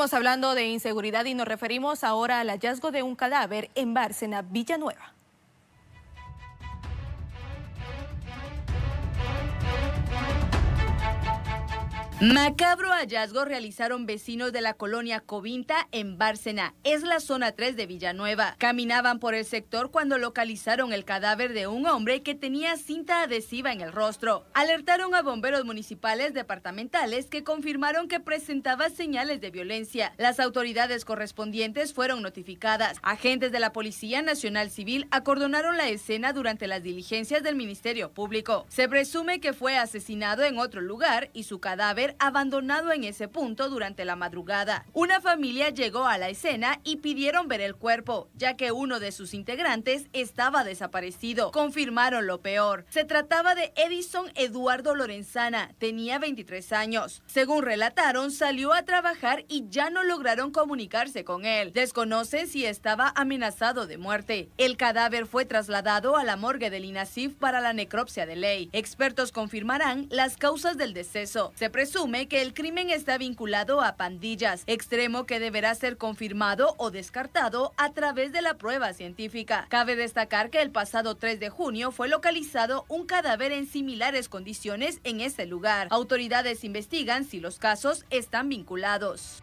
Estamos hablando de inseguridad y nos referimos ahora al hallazgo de un cadáver en Bárcena, Villanueva. Macabro hallazgo realizaron vecinos de la colonia Covinta en Bárcena, es la zona 3 de Villanueva. Caminaban por el sector cuando localizaron el cadáver de un hombre que tenía cinta adhesiva en el rostro. Alertaron a bomberos municipales departamentales que confirmaron que presentaba señales de violencia. Las autoridades correspondientes fueron notificadas. Agentes de la Policía Nacional Civil acordonaron la escena durante las diligencias del Ministerio Público. Se presume que fue asesinado en otro lugar y su cadáver abandonado en ese punto durante la madrugada. Una familia llegó a la escena y pidieron ver el cuerpo, ya que uno de sus integrantes estaba desaparecido. Confirmaron lo peor. Se trataba de Edison Eduardo Lorenzana, tenía 23 años. Según relataron, salió a trabajar y ya no lograron comunicarse con él. Desconocen si estaba amenazado de muerte. El cadáver fue trasladado a la morgue del INASIF para la necropsia de ley. Expertos confirmarán las causas del deceso. Se presume que el crimen está vinculado a pandillas, extremo que deberá ser confirmado o descartado a través de la prueba científica. Cabe destacar que el pasado 3 de junio fue localizado un cadáver en similares condiciones en ese lugar. Autoridades investigan si los casos están vinculados.